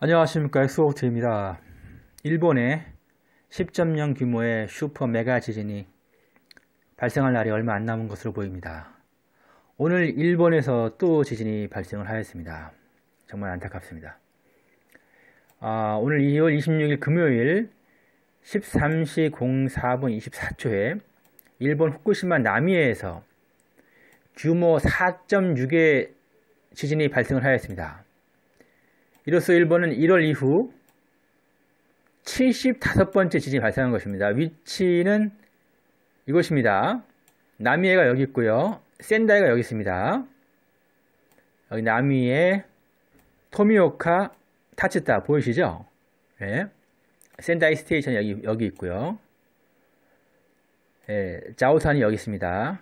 안녕하십니까 엑스오트입니다. 일본에 10.0 규모의 슈퍼 메가 지진이 발생할 날이 얼마 안 남은 것으로 보입니다. 오늘 일본에서 또 지진이 발생을 하였습니다. 정말 안타깝습니다. 아, 오늘 2월 26일 금요일 13시 04분 24초에 일본 후쿠시마 남해에서 규모 4.6의 지진이 발생을 하였습니다. 이로써 일본은 1월 이후 75번째 지진이 발생한 것입니다. 위치는 이곳입니다. 남이해가 여기 있고요. 센다이가 여기 있습니다. 여기 남이해 토미오카 타츠타 보이시죠? 예. 센다이 스테이션 여기 여기 있고요. 예, 자오산이 여기 있습니다.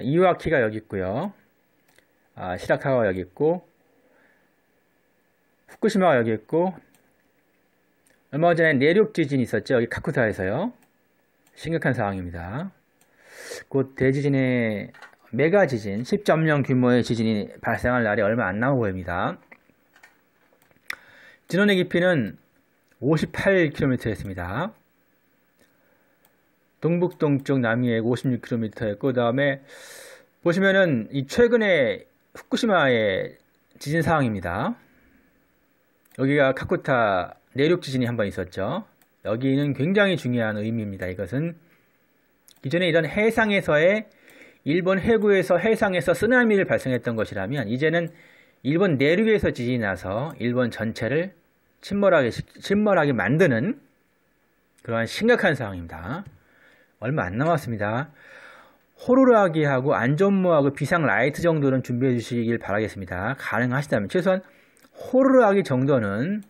이와키가 여기 있고요. 아, 시라카와 여기 있고 후쿠시마가 여기 있고 얼마 전에 내륙 지진이 있었죠. 여기 카쿠타에서요. 심각한 상황입니다. 곧 대지진의 메가 지진, 10.0 규모의 지진이 발생할 날이 얼마 안 남아 보입니다. 진원의 깊이는 58km였습니다. 동북동쪽 남해에 56km였고 그 다음에 보시면은 이 최근에 후쿠시마의 지진 상황입니다. 여기가 카쿠타 내륙 지진이 한 번 있었죠. 여기는 굉장히 중요한 의미입니다. 이것은 기존에 이런 해상에서의 일본 해구에서 해상에서 쓰나미를 발생했던 것이라면 이제는 일본 내륙에서 지진이 나서 일본 전체를 침몰하게, 침몰하게 만드는 그러한 심각한 상황입니다. 얼마 안 남았습니다. 호루라기하고 안전모하고 비상 라이트 정도는 준비해 주시길 바라겠습니다. 가능하시다면 최소한 호루라기 정도는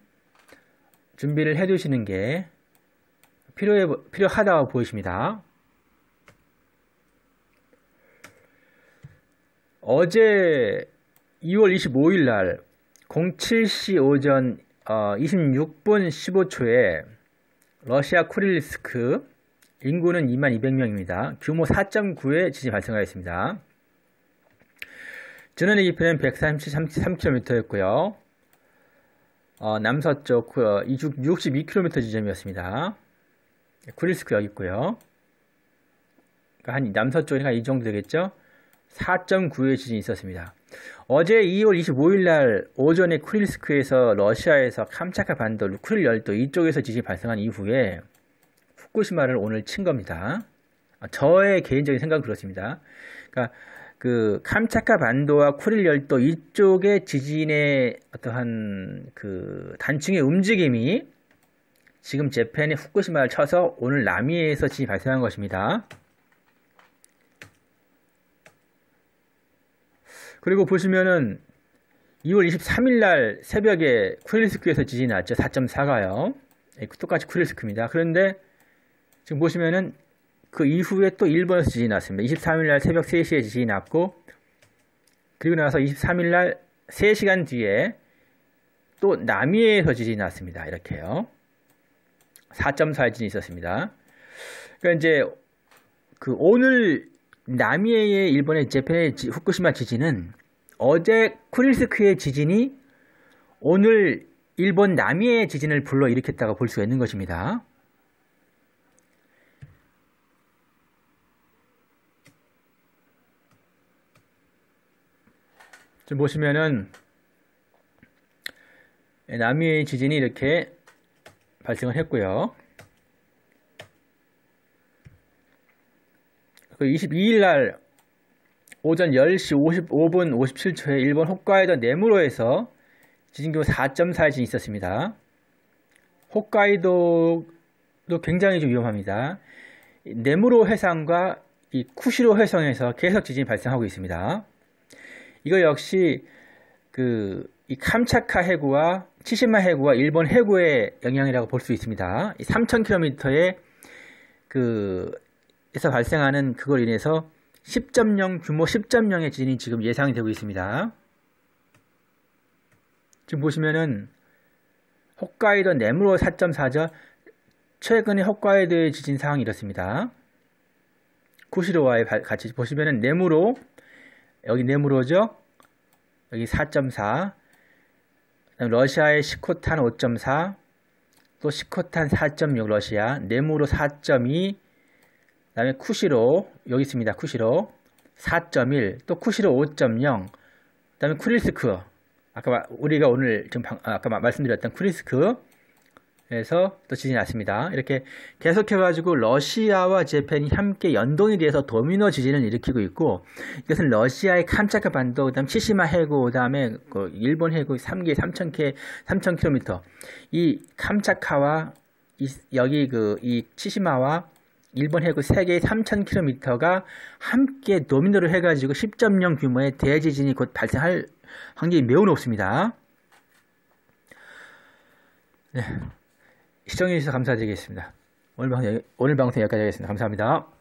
준비를 해 두시는 게 필요해, 필요하다고 보십니다 어제 2월 25일 날 07시 오전 26분 어, 15초에 러시아 쿠릴스크 인구는 2만 200명입니다. 규모 4.9의 지진이 발생하였습니다. 전원의 깊이는 133km였고요. 어, 남서쪽 그, 어, 62km 지점이었습니다. 쿠릴스크 여기 있고요. 그러니까 한 남서쪽이 한 이 정도 되겠죠? 4.9의 지진이 있었습니다. 어제 2월 25일 날 오전에 쿠릴스크에서 러시아에서 캄차카 반도, 쿠릴 열도 이쪽에서 지진이 발생한 이후에 후쿠시마를 오늘 친 겁니다. 아, 저의 개인적인 생각은 그렇습니다. 그러니까 그 캄차카 반도와 쿠릴 열도 이쪽의 지진의 어떠한 그 단층의 움직임이 지금 재팬의 후쿠시마를 쳐서 오늘 남미에서 지진이 발생한 것입니다. 그리고 보시면은 2월 23일 날 새벽에 쿠릴스크에서 지진이 났죠. 4.4가요. 예, 똑같이 쿠릴스크입니다. 그런데 지금 보시면은 그 이후에 또 1번에서 지진이 났습니다. 23일 날 새벽 3시에 지진이 났고 그리고 나서 23일 날 3시간 뒤에 또 남해에서 지진이 났습니다. 이렇게요. 4.4 지진이 있었습니다. 그러니까 이제 그 오늘 남해의 일본의 재팬의 후쿠시마 지진은 어제 쿠릴스크의 지진이 오늘 일본 남해의 지진을 불러일으켰다고 볼수 있는 것입니다. 지금 보시면은 예, 남미의 지진이 이렇게 발생을 했고요. 그 22일 날 오전 10시 55분 57초에 일본 홋카이도 네무로에서 지진 규모 4.4의 지진이 있었습니다. 홋카이도도 굉장히 좀 위험합니다. 네무로 해상과 이 쿠시로 해상에서 계속 지진이 발생하고 있습니다. 이거 역시 그이 캄차카 해구와 치시마 해구와 일본 해구의 영향이라고 볼 수 있습니다. 3,000km의 그 에서 발생하는 그걸 인해서 10.0 규모 10.0의 지진이 지금 예상이 되고 있습니다. 지금 보시면은 홋카이도 네무로 4.4죠. 최근에 홋카이도의 지진 상황이 이렇습니다. 쿠시로와의 같이 보시면은 네무로 여기 네무로죠. 여기 4.4. 그다음 러시아의 시코탄 5.4. 또 시코탄 4.6 러시아. 네무로 4.2. 그다음에 쿠시로 여기 있습니다. 쿠시로 4.1. 또 쿠시로 5.0. 그다음에 쿠릴스크. 아까 우리가 오늘 지금 방, 아까 말씀드렸던 쿠릴스크 그래서 또 지진이 났습니다. 이렇게 계속해가지고 러시아와 재팬이 함께 연동이 돼서 도미노 지진을 일으키고 있고 이것은 러시아의 캄차카 반도, 그다음 치시마 해구, 그다음에 그 일본 해구 3개 3천0 0 k m 3,000km 이 캄차카와 이, 여기 그 이 치시마와 일본 해구 세계의 3천킬로미터가 함께 도미노를 해가지고 10.0 규모의 대지진이 곧 발생할 확률이 매우 높습니다. 네. 시청해주셔서 감사드리겠습니다. 오늘 방송, 오늘 방송 여기까지 하겠습니다. 감사합니다.